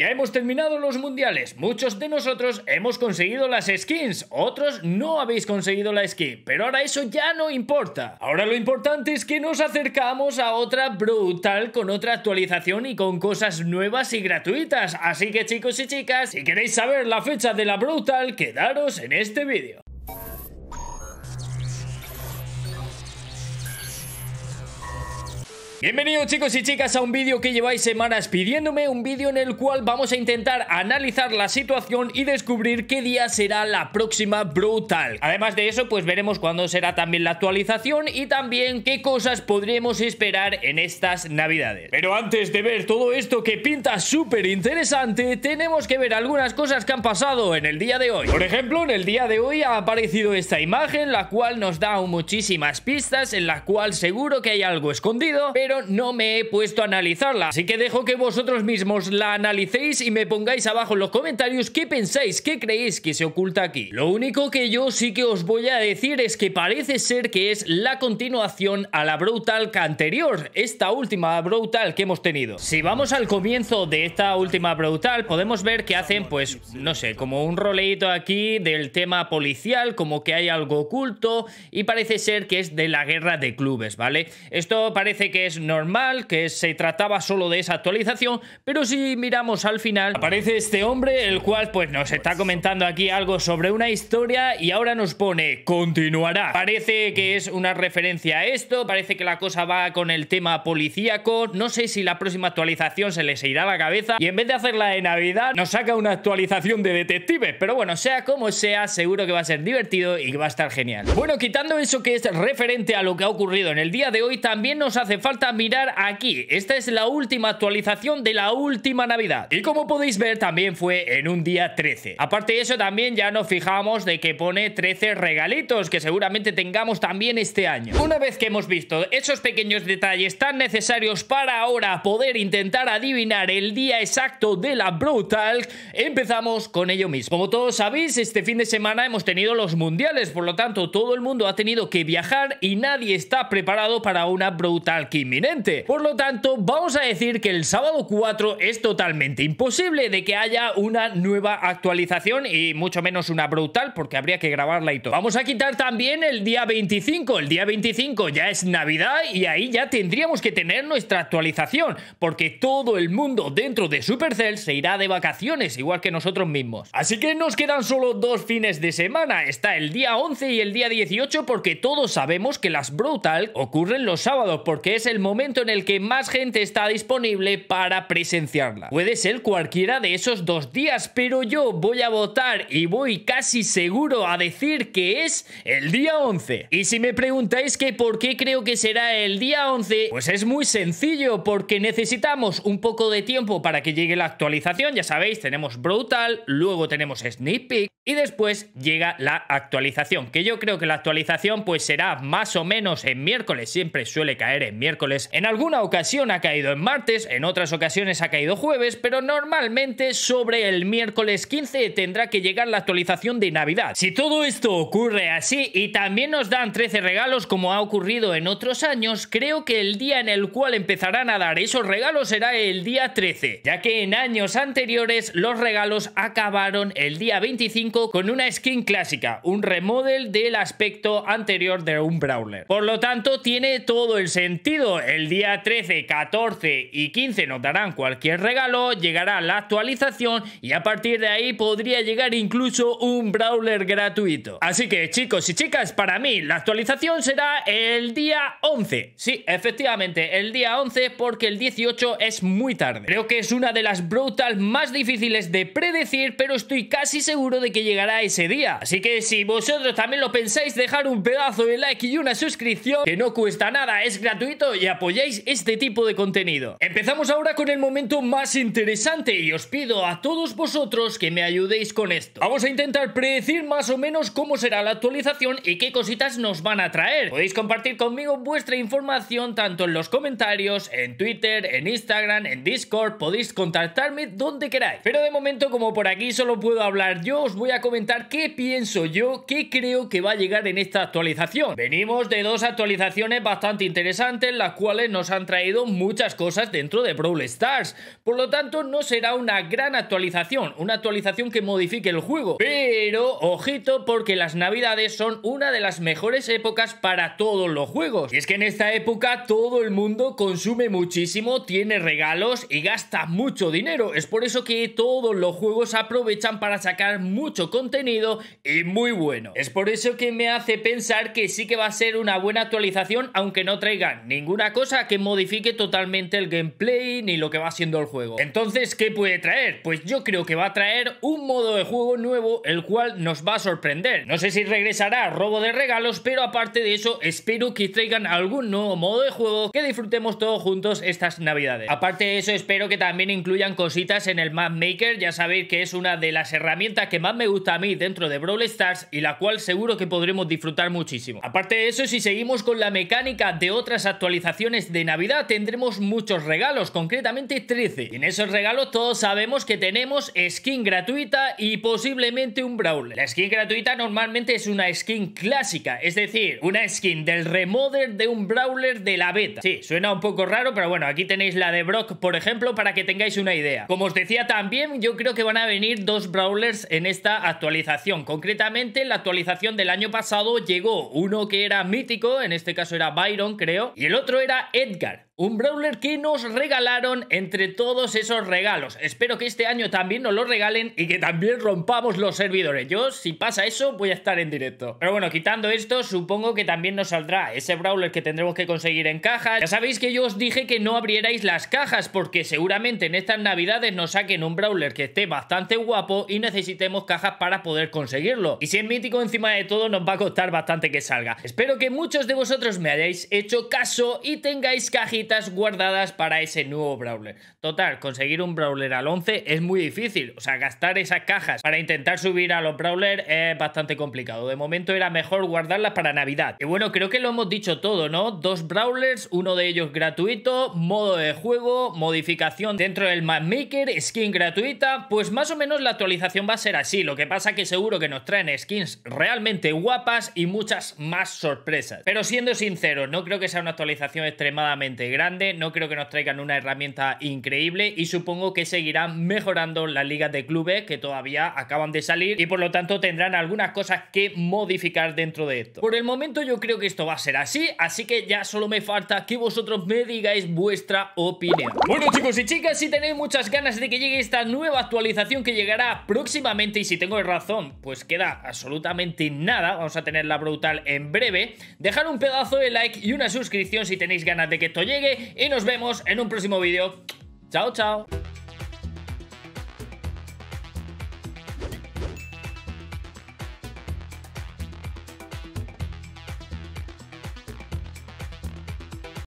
Ya hemos terminado los mundiales, muchos de nosotros hemos conseguido las skins, otros no habéis conseguido la skin, pero ahora eso ya no importa. Ahora lo importante es que nos acercamos a otra brutal con otra actualización y con cosas nuevas y gratuitas, así que chicos y chicas, si queréis saber la fecha de la brutal, quedaros en este vídeo. Bienvenidos chicos y chicas a un vídeo que lleváis semanas pidiéndome, un vídeo en el cual vamos a intentar analizar la situación y descubrir qué día será la próxima brutal. Además de eso, pues veremos cuándo será también la actualización y también qué cosas podremos esperar en estas navidades. Pero antes de ver todo esto que pinta súper interesante, tenemos que ver algunas cosas que han pasado en el día de hoy. Por ejemplo, en el día de hoy ha aparecido esta imagen, la cual nos da muchísimas pistas, en la cual seguro que hay algo escondido, pero no me he puesto a analizarla. Así que dejo que vosotros mismos la analicéis y me pongáis abajo en los comentarios qué pensáis, qué creéis que se oculta aquí. Lo único que yo sí que os voy a decir es que parece ser que es la continuación a la Brutalk anterior, esta última Brutal que hemos tenido. Si vamos al comienzo de esta última Brutal, podemos ver que hacen, pues, no sé, como un roleito aquí del tema policial, como que hay algo oculto y parece ser que es de la guerra de clubes, ¿vale? Esto parece que es normal, que se trataba solo de esa actualización, pero si miramos al final, aparece este hombre, el cual pues nos está comentando aquí algo sobre una historia y ahora nos pone, continuará. Parece que es una referencia a esto, parece que la cosa va con el tema policíaco, no sé si la próxima actualización se les irá la cabeza y en vez de hacerla de Navidad, nos saca una actualización de detectives, pero bueno, sea como sea, seguro que va a ser divertido y que va a estar genial. Bueno, quitando eso que es referente a lo que ha ocurrido en el día de hoy, también nos hace falta mirar aquí. Esta es la última actualización de la última Navidad. Y como podéis ver, también fue en un día 13. Aparte de eso, también ya nos fijamos de que pone 13 regalitos, que seguramente tengamos también este año. Una vez que hemos visto esos pequeños detalles tan necesarios para ahora poder intentar adivinar el día exacto de la Brutal, empezamos con ello mismo. Como todos sabéis, este fin de semana hemos tenido los mundiales, por lo tanto, todo el mundo ha tenido que viajar y nadie está preparado para una Brutal Kimmy. Por lo tanto, vamos a decir que el sábado 4 es totalmente imposible de que haya una nueva actualización y mucho menos una brutal porque habría que grabarla y todo. Vamos a quitar también el día 25. El día 25 ya es Navidad y ahí ya tendríamos que tener nuestra actualización porque todo el mundo dentro de Supercell se irá de vacaciones igual que nosotros mismos. Así que nos quedan solo dos fines de semana. Está el día 11 y el día 18 porque todos sabemos que las brutal ocurren los sábados porque es el momento en el que más gente está disponible para presenciarla. Puede ser cualquiera de esos dos días, pero yo voy a votar y voy casi seguro a decir que es el día 11. Y si me preguntáis que por qué creo que será el día 11, pues es muy sencillo, porque necesitamos un poco de tiempo para que llegue la actualización, ya sabéis, tenemos Brutal, luego tenemos Sneak Peek, y después llega la actualización, que yo creo que la actualización pues será más o menos en miércoles, siempre suele caer en miércoles en alguna ocasión ha caído en martes, en otras ocasiones ha caído jueves, pero normalmente sobre el miércoles 15 tendrá que llegar la actualización de Navidad. Si todo esto ocurre así y también nos dan 13 regalos como ha ocurrido en otros años, creo que el día en el cual empezarán a dar esos regalos será el día 13, ya que en años anteriores los regalos acabaron el día 25 con una skin clásica, un remodel del aspecto anterior de un brawler. Por lo tanto, tiene todo el sentido el día 13, 14 y 15 nos darán cualquier regalo, llegará la actualización y a partir de ahí podría llegar incluso un brawler gratuito. Así que chicos y chicas, para mí la actualización será el día 11. Sí, efectivamente, el día 11 porque el 18 es muy tarde. Creo que es una de las brutal más difíciles de predecir, pero estoy casi seguro de que llegará ese día. Así que si vosotros también lo pensáis, dejar un pedazo de like y una suscripción, que no cuesta nada, es gratuito y apoyáis este tipo de contenido. Empezamos ahora con el momento más interesante y os pido a todos vosotros que me ayudéis con esto. Vamos a intentar predecir más o menos cómo será la actualización y qué cositas nos van a traer. Podéis compartir conmigo vuestra información tanto en los comentarios, en Twitter, en Instagram, en Discord, podéis contactarme donde queráis. Pero de momento, como por aquí solo puedo hablar yo, os voy a comentar qué pienso yo, qué creo que va a llegar en esta actualización. Venimos de dos actualizaciones bastante interesantes, las nos han traído muchas cosas dentro de Brawl Stars. Por lo tanto, no será una gran actualización, una actualización que modifique el juego. Pero, ojito, porque las navidades son una de las mejores épocas para todos los juegos. Y es que en esta época todo el mundo consume muchísimo, tiene regalos y gasta mucho dinero. Es por eso que todos los juegos aprovechan para sacar mucho contenido y muy bueno. Es por eso que me hace pensar que sí que va a ser una buena actualización, aunque no traigan ninguna cosa que modifique totalmente el gameplay ni lo que va haciendo el juego. Entonces, ¿qué puede traer? Pues yo creo que va a traer un modo de juego nuevo el cual nos va a sorprender. No sé si regresará robo de regalos, pero aparte de eso, espero que traigan algún nuevo modo de juego que disfrutemos todos juntos estas navidades. Aparte de eso, espero que también incluyan cositas en el map maker, ya sabéis que es una de las herramientas que más me gusta a mí dentro de Brawl Stars y la cual seguro que podremos disfrutar muchísimo. Aparte de eso, si seguimos con la mecánica de otras actualizaciones de Navidad tendremos muchos regalos, concretamente 13. en esos regalos todos sabemos que tenemos skin gratuita y posiblemente un brawler. La skin gratuita normalmente es una skin clásica, es decir, una skin del remoder de un brawler de la beta. Sí, suena un poco raro, pero bueno, aquí tenéis la de Brock, por ejemplo, para que tengáis una idea. Como os decía también, yo creo que van a venir dos brawlers en esta actualización. Concretamente, la actualización del año pasado llegó uno que era mítico, en este caso era Byron, creo, y el otro era Edgar. Un brawler que nos regalaron entre todos esos regalos. Espero que este año también nos lo regalen y que también rompamos los servidores. Yo, si pasa eso, voy a estar en directo. Pero bueno, quitando esto, supongo que también nos saldrá ese brawler que tendremos que conseguir en cajas. Ya sabéis que yo os dije que no abrierais las cajas porque seguramente en estas navidades nos saquen un brawler que esté bastante guapo y necesitemos cajas para poder conseguirlo. Y si es mítico, encima de todo, nos va a costar bastante que salga. Espero que muchos de vosotros me hayáis hecho caso y tengáis cajitas guardadas para ese nuevo brawler. Total, conseguir un brawler al 11 es muy difícil. O sea, gastar esas cajas para intentar subir a los Brawler es bastante complicado. De momento era mejor guardarlas para Navidad. Y bueno, creo que lo hemos dicho todo, ¿no? Dos brawlers, uno de ellos gratuito, modo de juego, modificación dentro del maker, skin gratuita. Pues más o menos la actualización va a ser así. Lo que pasa que seguro que nos traen skins realmente guapas y muchas más sorpresas. Pero siendo sincero, no creo que sea una actualización extremadamente grande, no creo que nos traigan una herramienta increíble y supongo que seguirán mejorando las ligas de clubes que todavía acaban de salir y por lo tanto tendrán algunas cosas que modificar dentro de esto. Por el momento yo creo que esto va a ser así, así que ya solo me falta que vosotros me digáis vuestra opinión. Bueno chicos y chicas, si tenéis muchas ganas de que llegue esta nueva actualización que llegará próximamente y si tengo razón, pues queda absolutamente nada, vamos a tenerla brutal en breve, dejar un pedazo de like y una suscripción si tenéis ganas de que esto llegue y nos vemos en un próximo vídeo. Chao, chao.